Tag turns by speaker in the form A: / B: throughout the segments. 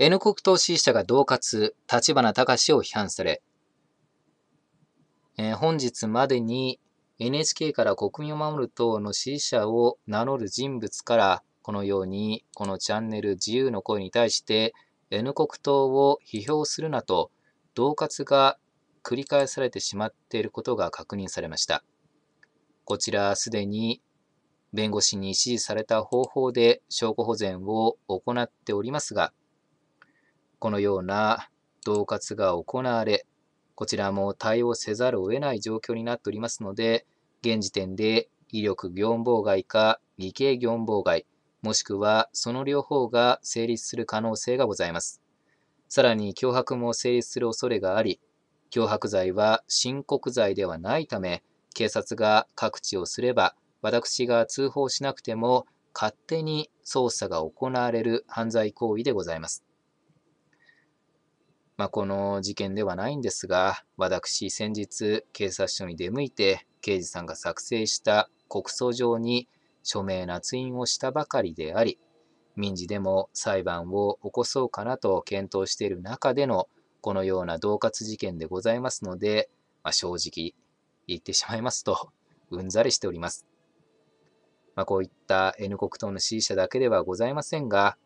A: N 国投資者が同活、立花隆を批判され、えー、本日までに NHK から国民を守る党の支持者を名乗る人物から、このように、このチャンネル自由の声に対して、N 国党を批評するなと、恫喝が繰り返されてしまっていることが確認されました。こちら、すでに弁護士に指示された方法で証拠保全を行っておりますが、このような恫喝が行われ、こちらも対応せざるを得ない状況になっておりますので、現時点で威力業務妨害か偽計業務妨害、もしくはその両方が成立する可能性がございます。さらに脅迫も成立する恐れがあり、脅迫罪は申告罪ではないため、警察が各地をすれば、私が通報しなくても勝手に捜査が行われる犯罪行為でございます。まあ、この事件ではないんですが、私、先日、警察署に出向いて、刑事さんが作成した告訴状に署名捺印をしたばかりであり、民事でも裁判を起こそうかなと検討している中での、このような恫喝事件でございますので、まあ、正直言ってしまいますと、うんざりしております。まあ、こういった N 国党の支持者だけではございませんが、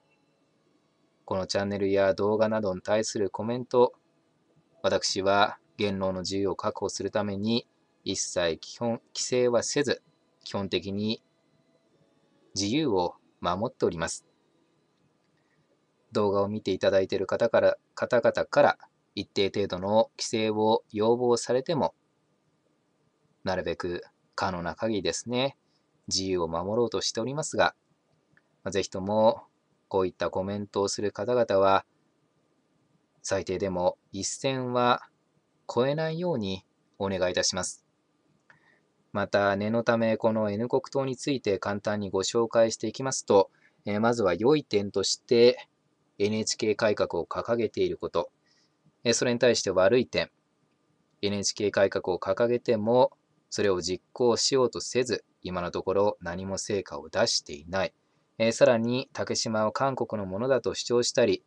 A: このチャンネルや動画などに対するコメント、私は言論の自由を確保するために一切基本規制はせず、基本的に自由を守っております。動画を見ていただいている方から方々から一定程度の規制を要望されても、なるべく可能な限りですね、自由を守ろうとしておりますが、ぜひともこういったコメントをする方々は、最低でも1000は超えないようにお願いいたします。また、念のため、この N 国党について簡単にご紹介していきますと、えまずは良い点として、NHK 改革を掲げていること、えそれに対して悪い点、NHK 改革を掲げても、それを実行しようとせず、今のところ何も成果を出していない。えー、さらに竹島を韓国のものだと主張したり、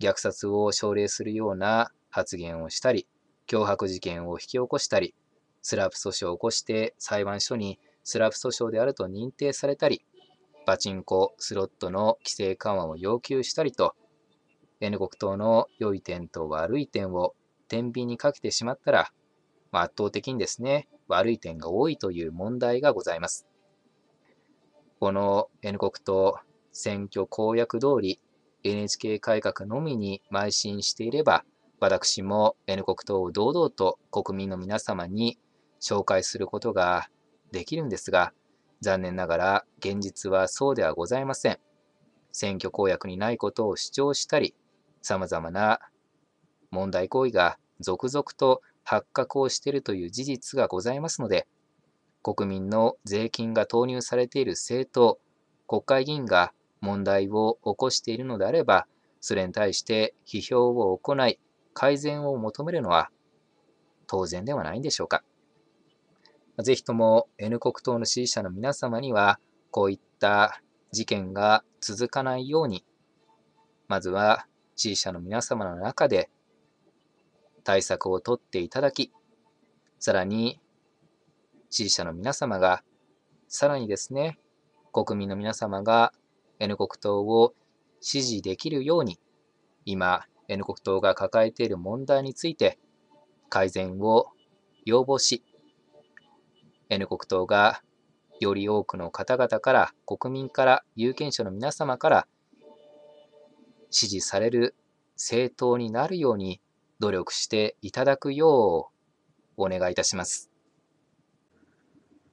A: 虐殺を奨励するような発言をしたり、脅迫事件を引き起こしたり、スラップ訴訟を起こして裁判所にスラップ訴訟であると認定されたり、パチンコ、スロットの規制緩和を要求したりと、N 国党の良い点と悪い点を天秤にかけてしまったら、まあ、圧倒的にですね、悪い点が多いという問題がございます。この N 国と選挙公約通り NHK 改革のみに邁進していれば、私も N 国党を堂々と国民の皆様に紹介することができるんですが、残念ながら現実はそうではございません。選挙公約にないことを主張したり、様々な問題行為が続々と発覚をしているという事実がございますので、国民の税金が投入されている政党、国会議員が問題を起こしているのであれば、それに対して批評を行い、改善を求めるのは当然ではないんでしょうか。ぜひとも N 国党の支持者の皆様には、こういった事件が続かないように、まずは支持者の皆様の中で対策を取っていただき、さらに支持者の皆様が、さらにですね、国民の皆様が N 国党を支持できるように、今、N 国党が抱えている問題について改善を要望し、N 国党がより多くの方々から、国民から、有権者の皆様から支持される政党になるように努力していただくようお願いいたします。